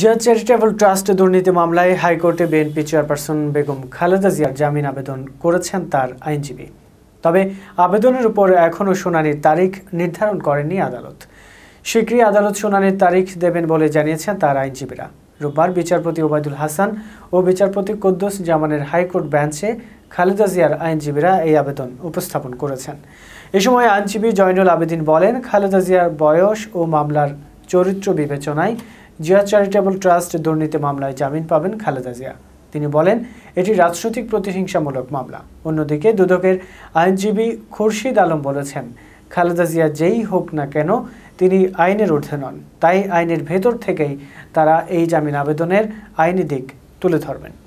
Zia charitable trust দুর্নীতি মামলায় হাইকোর্টে বিএনপি চেয়ারপারসন বেগম খালেদা জিয়ার জামিন আবেদন করেছেন তার আইনজীবী তবে আবেদনের উপর এখনও শুনানির তারিখ নির্ধারণ করেনি আদালত শীঘ্রই আদালত শুনানির তারিখ দেবেন বলে জানিয়েছেন তার আইনজীবীরা রোববার বিচারপতি ওবায়দুল হাসান ও বিচারপতি কুদ্দুস জামানের হাইকোর্ট বেঞ্চে খালেদা জিয়ার আইনজীবীরা এই আবেদন উপস্থাপন করেছেন এ সময় আইনজীবী জয়নুল আবেদিন বলেন খালেদা জিয়ার বয়স ও মামলার চরিত্র বিবেচনায় জিয়া চ্যারিটেবল ট্রাস্ট দুর্নীতি মামলায় জামিন পাবেন খালেদা জিয়া তিনি বলেন এটি রাজনৈতিক প্রতিহিংসামূলক মামলা অন্যদিকে দুদকের আইনজীবী খুরশিদ আলম বলেছেন খালেদা জিয়া যেই হোক না কেন তিনি আইনের ঊর্ধ্বে নন তাই আইনের ভেতর থেকেই তারা এই জামিন আবেদনের আইনি দিক তুলে ধরবেন